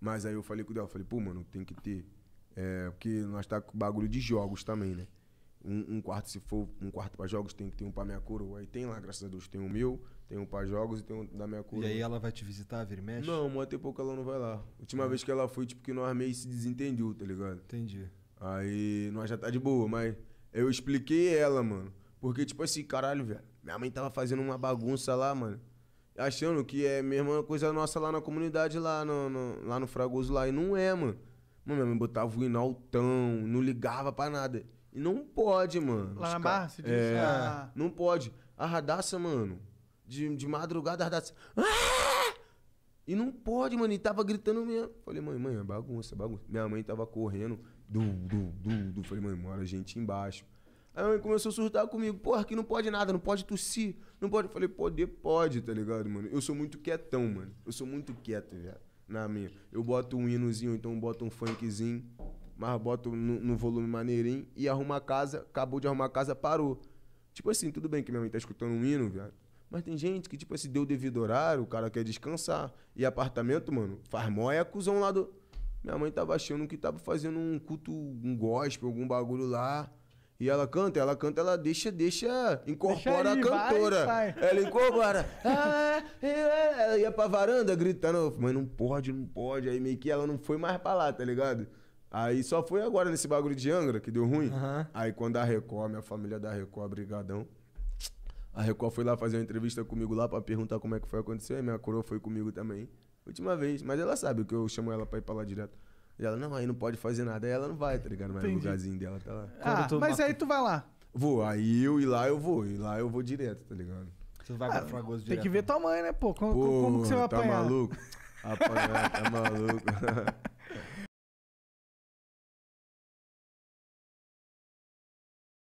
Mas aí eu falei com o Del, falei, pô, mano, tem que ter. É, porque nós tá com bagulho de jogos também, né? Um, um quarto, se for um quarto para jogos, tem que ter um pra minha coroa. Aí tem lá, graças a Deus, tem o meu, tem um pra jogos e tem um da minha coroa. E aí ela vai te visitar, vira e mexe? Não, mas até pouco ela não vai lá. Última vez que ela foi, tipo, que nós meio se desentendeu, tá ligado? Entendi. Aí nós já tá de boa, mas eu expliquei ela, mano. Porque, tipo assim, caralho, velho, minha mãe tava fazendo uma bagunça lá, mano achando que é a mesma coisa nossa lá na comunidade, lá no, no lá no Fragoso lá. E não é, mano. Mano, me botava o inaltão, não ligava pra nada. E não pode, mano. Lá na barra, se diz. É, ah. Não pode. A radaça, mano. De, de madrugada, a radaça. Ah! E não pode, mano. E tava gritando mesmo. Falei, mãe, mãe, é bagunça, é bagunça. Minha mãe tava correndo. Du, du, du, du. Falei, mãe, mora gente embaixo. Aí minha mãe começou a surtar comigo. Porra, aqui não pode nada, não pode tossir, não pode. Eu falei, poder pode, tá ligado, mano? Eu sou muito quietão, mano. Eu sou muito quieto, velho. Na minha. Eu boto um hinozinho, então boto um funkzinho, mas boto no, no volume maneirinho e arruma a casa, acabou de arrumar a casa, parou. Tipo assim, tudo bem que minha mãe tá escutando um hino, velho. Mas tem gente que, tipo assim, deu devido horário, o cara quer descansar. E apartamento, mano, faz mó é cuzão lá do. Minha mãe tava achando que tava fazendo um culto, um gospel, algum bagulho lá. E ela canta, ela canta, ela deixa, deixa, incorpora deixa aí, a cantora. Vai, Ela incorpora. Ah, é, é, é. ela ia pra varanda gritando, mas não pode, não pode. Aí meio que ela não foi mais pra lá, tá ligado? Aí só foi agora nesse bagulho de Angra que deu ruim. Uhum. Aí quando a Record, minha família da Record, brigadão. A Record foi lá fazer uma entrevista comigo lá pra perguntar como é que foi acontecer. Aí minha coroa foi comigo também. Última vez, mas ela sabe que eu chamo ela pra ir pra lá direto. Ela, não, aí não pode fazer nada. Aí ela não vai, tá ligado? Mas Entendi. o lugarzinho dela tá lá. Ah, mas aí tu vai lá. Vou, aí eu ir lá eu vou. E lá eu vou direto, tá ligado? Tu vai ah, pra Fragoso tem direto. Tem que ver tua mãe, né, pô? Como, pô, como que você vai tá apanhar? Tá maluco? Apanhar, tá maluco.